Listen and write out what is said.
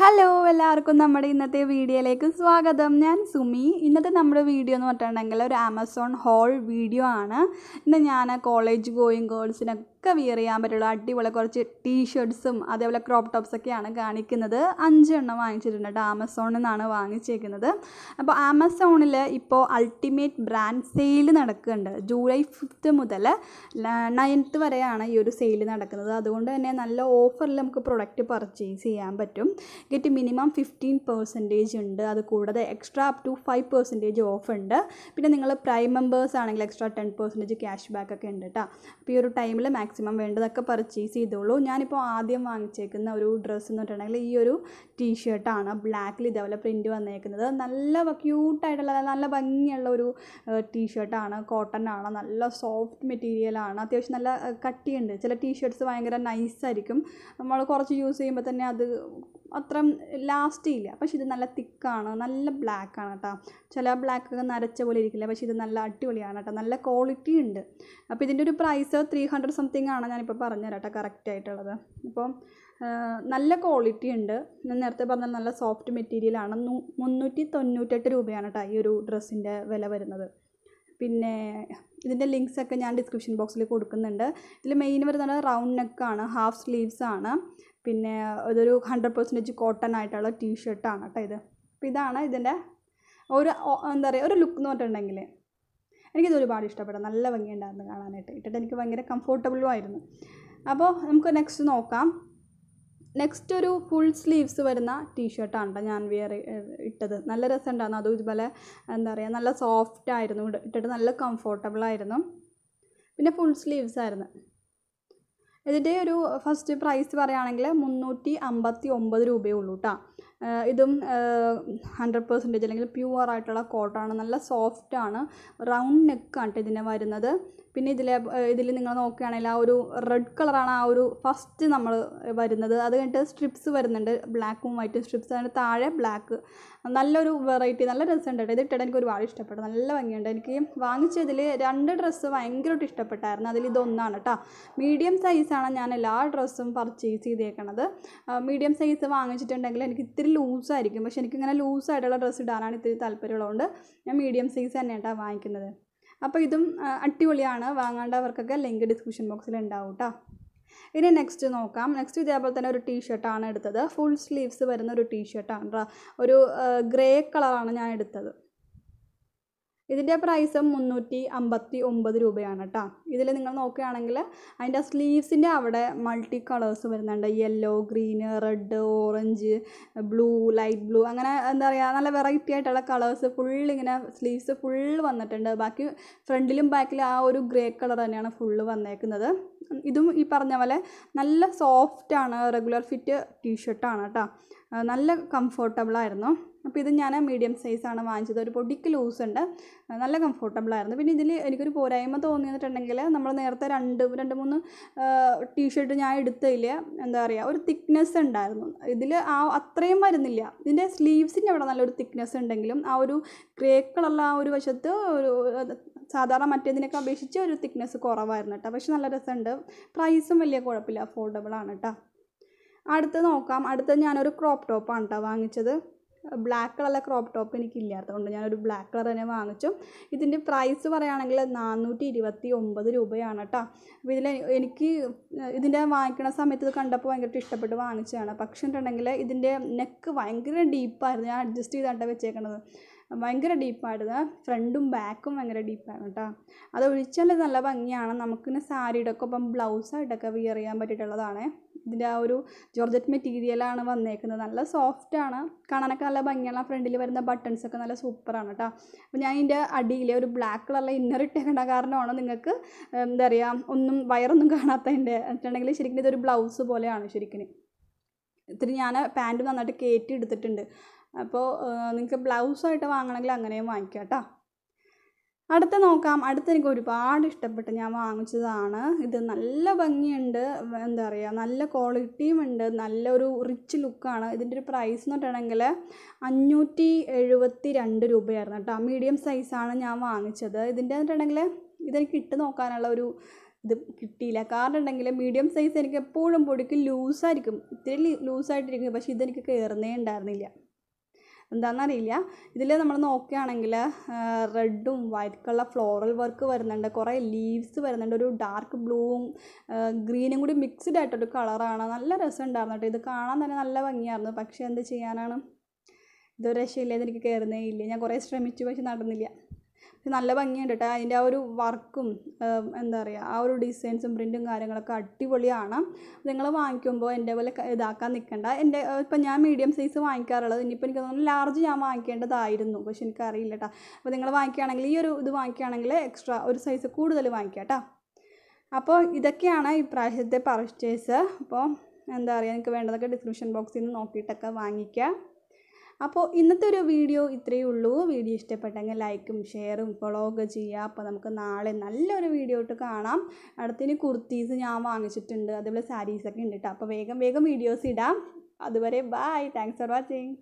hello എല്ലാവർക്കും നമ്മുടെ ഇന്നത്തെ വീഡിയോയിലേക്ക് സ്വാഗതം ഞാൻ സുമി ഇന്നത്തെ നമ്മുടെ വീഡിയോ എന്ന് പറഞ്ഞിട്ടുണ്ടെങ്കിൽ ഒരു ആമസോൺ ഹോൾ വീഡിയോ ആണ് ഇന്ന് ഞാൻ കോളേജ് ഗോയിങ് ഗേൾസിനെ ഒക്കെ വിയർ ചെയ്യാൻ പറ്റുള്ളൂ അടിപൊളി കുറച്ച് ടീഷർട്ട്സും അതേപോലെ ക്രോപ്പ് ടോപ്സൊക്കെയാണ് കാണിക്കുന്നത് അഞ്ചെണ്ണം വാങ്ങിച്ചിട്ടുണ്ട് കേട്ടോ ആമസോണിൽ നിന്നാണ് വാങ്ങിച്ചേക്കുന്നത് അപ്പോൾ ആമസോണിൽ ഇപ്പോൾ അൾട്ടിമേറ്റ് ബ്രാൻഡ് സെയിൽ നടക്കുന്നുണ്ട് ജൂലൈ ഫിഫ്ത്ത് മുതൽ നയൻത്ത് വരെയാണ് ഈ ഒരു സെയിൽ നടക്കുന്നത് അതുകൊണ്ട് തന്നെ നല്ല ഓഫറിൽ നമുക്ക് പ്രൊഡക്റ്റ് പർച്ചേസ് ചെയ്യാൻ പറ്റും ഗെറ്റ് മിനിമം ഫിഫ്റ്റീൻ പെർസെൻറ്റേജ് ഉണ്ട് അത് കൂടാതെ extra up to five percentage off ഉണ്ട് പിന്നെ നിങ്ങൾ പ്രൈം മെമ്പേഴ്സ് ആണെങ്കിൽ extra ten percentage cashback ഒക്കെ ഉണ്ട് കേട്ടോ അപ്പോൾ ഈ ഒരു ടൈമിൽ മാക്സിമം മാക്സിമം വേണ്ടതൊക്കെ പർച്ചേസ് ചെയ്തോളൂ ഞാനിപ്പോൾ ആദ്യം വാങ്ങിച്ചേക്കുന്ന ഒരു ഡ്രസ്സ് എന്ന് പറഞ്ഞിട്ടുണ്ടെങ്കിൽ ഈ ഒരു ടീ ഷർട്ടാണ് ബ്ലാക്കിൽ ഇതേപോലെ പ്രിൻറ്റ് വന്നേക്കുന്നത് നല്ല ക്യൂട്ടായിട്ടുള്ള നല്ല ഭംഗിയുള്ള ഒരു ടീ ഷർട്ടാണ് കോട്ടൺ ആണ് നല്ല സോഫ്റ്റ് മെറ്റീരിയലാണ് അത്യാവശ്യം നല്ല കട്ടിയുണ്ട് ചില ടീ ഷർട്ട്സ് ഭയങ്കര നൈസായിരിക്കും നമ്മൾ കുറച്ച് യൂസ് ചെയ്യുമ്പോൾ തന്നെ അത് അത്രയും ലാസ്റ്റ് ഇല്ല പക്ഷേ ഇത് നല്ല തിക്കാണ് നല്ല ബ്ലാക്കാണ് കേട്ടോ ചില ബ്ലാക്കൊക്കെ നരച്ച പോലെ ഇരിക്കില്ല പക്ഷേ ഇത് നല്ല അടിപൊളിയാണ് കേട്ടോ നല്ല ക്വാളിറ്റി ഉണ്ട് അപ്പോൾ ഇതിൻ്റെ ഒരു price three hundred something something ആണ് ഞാനിപ്പോൾ പറഞ്ഞു കേട്ടോ കറക്റ്റ് ആയിട്ടുള്ളത് അപ്പം നല്ല ക്വാളിറ്റി ഉണ്ട് ഞാൻ നേരത്തെ പറഞ്ഞ നല്ല സോഫ്റ്റ് മെറ്റീരിയലാണ് മുന്നൂറ്റി തൊണ്ണൂറ്റെട്ട് രൂപയാണ് കേട്ടോ ഈ ഒരു ഡ്രസ്സിൻ്റെ വില വരുന്നത് പിന്നെ ഇതിൻ്റെ ലിങ്ക്സ് ഒക്കെ ഞാൻ ഡിസ്ക്രിപ്ഷൻ ബോക്സിൽ കൊടുക്കുന്നുണ്ട് ഇതിൽ മെയിൻ വരുന്നത് റൗണ്ട് നെക്കാണ് ഹാഫ് സ്ലീവ്സ് ആണ് പിന്നെ ഇതൊരു ഹൺഡ്രഡ് പെർസെൻറ്റേജ് കോട്ടൺ ആയിട്ടുള്ള ടീ ഷർട്ടാണ് കേട്ടോ ഇത് അപ്പോൾ ഇതാണ് ഇതിൻ്റെ ഒരു എന്താ പറയുക ഒരു ലുക്ക് എന്ന് പറഞ്ഞിട്ടുണ്ടെങ്കിൽ എനിക്കിത് ഒരുപാട് ഇഷ്ടപ്പെട്ടു നല്ല ഭംഗിയുണ്ടായിരുന്നു കാണാനായിട്ട് ഇട്ടിട്ട് എനിക്ക് ഭയങ്കര കംഫോർട്ടബിളും ആയിരുന്നു അപ്പോൾ നമുക്ക് നെക്സ്റ്റ് നോക്കാം നെക്സ്റ്റ് ഒരു ഫുൾ സ്ലീവ്സ് വരുന്ന ടീഷർട്ടാണ് കേട്ടോ ഞാൻ വിയർ ഇട്ടത് നല്ല രസമുണ്ടായിരുന്നു അതും ഇതുപോലെ എന്താ പറയുക നല്ല സോഫ്റ്റ് ആയിരുന്നു ഇട്ടിട്ട് നല്ല കംഫോർട്ടബിൾ ആയിരുന്നു പിന്നെ ഫുൾ സ്ലീവ്സ് ആയിരുന്നു ഇതിൻ്റെ ഒരു ഫസ്റ്റ് പ്രൈസ് പറയുകയാണെങ്കിൽ മുന്നൂറ്റി അമ്പത്തി ഒമ്പത് രൂപയേ ഉള്ളൂ കേട്ടോ ഇതും ഹൺഡ്രഡ് പെർസെൻറ്റേജ് അല്ലെങ്കിൽ പ്യുവർ ആയിട്ടുള്ള കോട്ടൺ നല്ല സോഫ്റ്റ് ആണ് റൗണ്ട് നെക്കാണ് കേട്ടോ ഇതിന് വരുന്നത് പിന്നെ ഇതിലെ ഇതിൽ നിങ്ങൾ നോക്കുകയാണെങ്കിൽ ആ ഒരു റെഡ് കളറാണ് ആ ഒരു ഫസ്റ്റ് നമ്മൾ വരുന്നത് അത് കഴിഞ്ഞിട്ട് സ്ട്രിപ്സ് വരുന്നുണ്ട് ബ്ലാക്കും വൈറ്റും സ്ട്രിപ്സ് അതിന് താഴെ ബ്ലാക്ക് നല്ലൊരു വെറൈറ്റി നല്ല ഉണ്ട് കേട്ടോ ഇത് ഇട്ടിട്ട് എനിക്ക് ഒരുപാട് ഇഷ്ടപ്പെട്ടു നല്ല ഭംഗിയുണ്ട് എനിക്ക് വാങ്ങിച്ചതിൽ രണ്ട് ഡ്രസ്സ് ഭയങ്കരമായിട്ട് ഇഷ്ടപ്പെട്ടായിരുന്നു അതിൽ ഇതൊന്നാണ് കേട്ടോ മീഡിയം സൈസാണ് ഞാൻ എല്ലാ ഡ്രസ്സും പർച്ചേസ് ചെയ്തേക്കണത് മീഡിയം സൈസ് വാങ്ങിച്ചിട്ടുണ്ടെങ്കിൽ എനിക്ക് ഇത്തിരി ഇത്തിരി ലൂസായിരിക്കും പക്ഷെ എനിക്കിങ്ങനെ ലൂസായിട്ടുള്ള ഡ്രസ്സ് ഇടാനാണ് ഇത്തിരി താല്പര്യമുള്ളതുകൊണ്ട് ഞാൻ മീഡിയം സൈസ് തന്നെ വാങ്ങിക്കുന്നത് അപ്പോൾ ഇതും അടിപൊളിയാണ് വാങ്ങേണ്ടവർക്കൊക്കെ ലിങ്ക് ഡിസ്ക്രിപ്ഷൻ ബോക്സിൽ ഉണ്ടാവും കേട്ടോ ഇനി നെക്സ്റ്റ് നോക്കാം നെക്സ്റ്റ് ഇതേപോലെ തന്നെ ഒരു ഷർട്ടാണ് എടുത്തത് ഫുൾ സ്ലീവ്സ് വരുന്ന ഒരു ടീഷർട്ടാണ് ഒരു ഗ്രേ കളറാണ് ഞാൻ എടുത്തത് ഇതിൻ്റെ പ്രൈസ് മുന്നൂറ്റി അമ്പത്തി ഒമ്പത് രൂപയാണ് കേട്ടോ ഇതിൽ നിങ്ങൾ നോക്കുകയാണെങ്കിൽ അതിൻ്റെ സ്ലീവ്സിൻ്റെ അവിടെ മൾട്ടി കളേഴ്സ് വരുന്നുണ്ട് yellow green red orange blue light blue അങ്ങനെ എന്താ പറയുക നല്ല വെറൈറ്റി ആയിട്ടുള്ള കളേഴ്സ് ഫുൾ ഇങ്ങനെ സ്ലീവ്സ് ഫുൾ വന്നിട്ടുണ്ട് ബാക്കി ഫ്രണ്ടിലും ബാക്കിലും ആ ഒരു ഗ്രേ കളർ തന്നെയാണ് ഫുള്ള് വന്നേക്കുന്നത് ഇതും ഈ പറഞ്ഞ പോലെ നല്ല സോഫ്റ്റാണ് റെഗുലർ ഫിറ്റ് ടീഷർട്ടാണ് കേട്ടോ നല്ല കംഫോർട്ടബിളായിരുന്നു അപ്പോൾ ഇത് ഞാൻ മീഡിയം സൈസാണ് വാങ്ങിച്ചത് ഒരു പൊടിക്ക് ലൂസ് ഉണ്ട് നല്ല കംഫർട്ടബിളായിരുന്നു പിന്നെ ഇതിൽ എനിക്കൊരു പോരായ്മ തോന്നിയെന്നിട്ടുണ്ടെങ്കിൽ നമ്മൾ നേരത്തെ രണ്ട് രണ്ട് മൂന്ന് ടീഷർട്ട് ഞാൻ എടുത്തതിൽ എന്താ പറയുക ഒരു തിക്നെസ് ഉണ്ടായിരുന്നു ഇതിൽ ആ അത്രയും വരുന്നില്ല ഇതിൻ്റെ സ്ലീവ്സിൻ്റെ അവിടെ നല്ലൊരു തിക്നെസ് ഉണ്ടെങ്കിലും ആ ഒരു ഗ്രേ കളറുള്ള ആ ഒരു വശത്ത് ഒരു സാധാരണ മറ്റേതിനൊക്കെ അപേക്ഷിച്ച് ഒരു തിക്നെസ് കുറവായിരുന്നു കേട്ടോ പക്ഷെ നല്ല രസമുണ്ട് പ്രൈസും വലിയ കുഴപ്പമില്ല അഫോർഡബിൾ ആണ് കേട്ടോ അടുത്ത് നോക്കാം അടുത്ത് ഞാനൊരു ക്രോപ്പ് ടോപ്പാണ് കേട്ടോ വാങ്ങിച്ചത് ബ്ലാക്ക് കളറിലെ ക്രോപ്പ് ടോപ്പ് എനിക്ക് ഇല്ലാത്തതുകൊണ്ട് ഞാനൊരു ബ്ലാക്ക് കളർ തന്നെ വാങ്ങിച്ചു ഇതിൻ്റെ പ്രൈസ് പറയുകയാണെങ്കിൽ നാനൂറ്റി ഇരുപത്തി ഒമ്പത് രൂപയാണ് കേട്ടോ അപ്പോൾ ഇതിൽ എനിക്ക് ഇതിൻ്റെ വാങ്ങിക്കുന്ന സമയത്ത് ഇത് കണ്ടപ്പോൾ ഭയങ്കരമായിട്ട് ഇഷ്ടപ്പെട്ട് വാങ്ങിച്ചതാണ് പക്ഷേ ഉണ്ടെങ്കിൽ ഇതിൻ്റെ നെക്ക് ഭയങ്കര ഡീപ്പായിരുന്നു ഞാൻ അഡ്ജസ്റ്റ് ചെയ്താണ് വെച്ചേക്കണത് ഭയങ്കര ഡീപ്പായിരുന്നു ഫ്രണ്ടും ബാക്കും ഭയങ്കര ഡീപ്പായിരുന്നു കേട്ടോ അത് ഒഴിച്ചാൽ നല്ല ഭംഗിയാണ് നമുക്കിന്ന് സാരിയുടെ ഒക്കെ ഒപ്പം ബ്ലൗസായിട്ടൊക്കെ വിയർ ചെയ്യാൻ പറ്റിയിട്ടുള്ളതാണ് ഇതിൻ്റെ ആ ഒരു ജോർജറ്റ് മെറ്റീരിയലാണ് വന്നേക്കുന്നത് നല്ല സോഫ്റ്റാണ് കാണാനൊക്കെ നല്ല ഭംഗിയാണ് ഫ്രണ്ടിൽ വരുന്ന ബട്ടൺസൊക്കെ നല്ല സൂപ്പറാണ് കേട്ടോ അപ്പോൾ ഞാൻ ഇതിൻ്റെ അടിയിൽ ഒരു ബ്ലാക്ക് കളറിലെ ഇന്നർ ഇട്ടേക്കണ കാരണമാണ് നിങ്ങൾക്ക് എന്താ പറയുക ഒന്നും വയറൊന്നും എൻ്റെ വെച്ചിട്ടുണ്ടെങ്കിൽ ശരിക്കും ഇതൊരു ബ്ലൗസ് പോലെയാണ് ശരിക്കും ഇത്തിരി ഞാൻ പാൻറ്റ് നന്നായിട്ട് കയറ്റി എടുത്തിട്ടുണ്ട് അപ്പോൾ നിങ്ങൾക്ക് ബ്ലൗസായിട്ട് വാങ്ങണമെങ്കിൽ അങ്ങനെയും വാങ്ങിക്കാം കേട്ടോ അടുത്ത നോക്കാം അടുത്ത് എനിക്ക് ഒരുപാട് ഇഷ്ടപ്പെട്ട് ഞാൻ വാങ്ങിച്ചതാണ് ഇത് നല്ല ഭംഗിയുണ്ട് എന്താ പറയുക നല്ല ക്വാളിറ്റിയും ഉണ്ട് നല്ലൊരു റിച്ച് ലുക്കാണ് ഇതിൻ്റെ ഒരു പ്രൈസ് എന്ന് പറഞ്ഞിട്ടുണ്ടെങ്കിൽ അഞ്ഞൂറ്റി എഴുപത്തി രണ്ട് രൂപയായിരുന്നു കേട്ടോ മീഡിയം സൈസാണ് ഞാൻ വാങ്ങിച്ചത് ഇതിൻ്റെ പറഞ്ഞിട്ടുണ്ടെങ്കിൽ ഇതെനിക്ക് ഇട്ട് നോക്കാനുള്ള ഒരു ഇത് കിട്ടിയില്ല കാരണം ഉണ്ടെങ്കിൽ മീഡിയം സൈസ് എനിക്ക് എപ്പോഴും പൊടിക്ക് ലൂസായിരിക്കും ഇത്തിരി ലൂസായിട്ടിരിക്കും പക്ഷേ ഇതെനിക്ക് കയറുന്നേ ഉണ്ടായിരുന്നില്ല എന്താണെന്നറിയില്ല ഇതിൽ നമ്മൾ നോക്കുകയാണെങ്കിൽ റെഡും വൈറ്റ് കളർ ഫ്ലോറൽ വർക്ക് വരുന്നുണ്ട് കുറേ ലീവ്സ് വരുന്നുണ്ട് ഒരു ഡാർക്ക് ബ്ലൂവും ഗ്രീനും കൂടി മിക്സ്ഡ് ആയിട്ടൊരു കളറാണ് നല്ല രസമുണ്ടായിരുന്നു കേട്ടോ ഇത് കാണാൻ തന്നെ നല്ല ഭംഗിയായിരുന്നു പക്ഷേ എന്ത് ചെയ്യാനാണ് ഇതൊരു രക്ഷയില്ല എനിക്ക് കയറുന്നേ ഇല്ല ഞാൻ കുറേ ശ്രമിച്ചു പക്ഷെ നടന്നില്ല നല്ല ഭംഗിയുണ്ട് കേട്ടോ അതിൻ്റെ ആ ഒരു വർക്കും എന്താ പറയുക ആ ഒരു ഡിസൈൻസും പ്രിൻറ്റും കാര്യങ്ങളൊക്കെ അടിപൊളിയാണ് നിങ്ങൾ വാങ്ങിക്കുമ്പോൾ എൻ്റെ പോലെ ഇതാക്കാൻ നിൽക്കണ്ട എൻ്റെ ഇപ്പം ഞാൻ മീഡിയം സൈസ് വാങ്ങിക്കാറുള്ളത് ഇനിയിപ്പോൾ എനിക്ക് തോന്നുന്നു ലാർജ് ഞാൻ വാങ്ങിക്കേണ്ടതായിരുന്നു പക്ഷെ എനിക്കറിയില്ല കേട്ടോ അപ്പോൾ നിങ്ങൾ വാങ്ങിക്കുകയാണെങ്കിൽ ഈ ഒരു ഇത് വാങ്ങിക്കുകയാണെങ്കിൽ എക്സ്ട്രാ ഒരു സൈസ് കൂടുതൽ വാങ്ങിക്കാം കേട്ടോ അപ്പോൾ ഇതൊക്കെയാണ് ഇപ്രാവശ്യത്തെ പർച്ചേസ് അപ്പോൾ എന്താ പറയുക എനിക്ക് വേണ്ടതൊക്കെ ഡിസ്ക്രിപ്ഷൻ ബോക്സിൽ നിന്ന് നോക്കിയിട്ടൊക്കെ വാങ്ങിക്കുക അപ്പോൾ ഇന്നത്തെ ഒരു വീഡിയോ ഇത്രയേ ഉള്ളൂ വീഡിയോ ഇഷ്ടപ്പെട്ടെങ്കിൽ ലൈക്കും ഷെയറും ഫോളോ ഒക്കെ ചെയ്യുക അപ്പോൾ നമുക്ക് നാളെ നല്ലൊരു വീഡിയോ ഇട്ട് കാണാം അടുത്തിന് കുർത്തീസ് ഞാൻ വാങ്ങിച്ചിട്ടുണ്ട് അതുപോലെ സാരീസൊക്കെ ഉണ്ട് കേട്ടോ അപ്പോൾ വേഗം വേഗം വീഡിയോസ് ഇടാം അതുവരെ ബായ് താങ്ക്സ് ഫോർ വാച്ചിങ്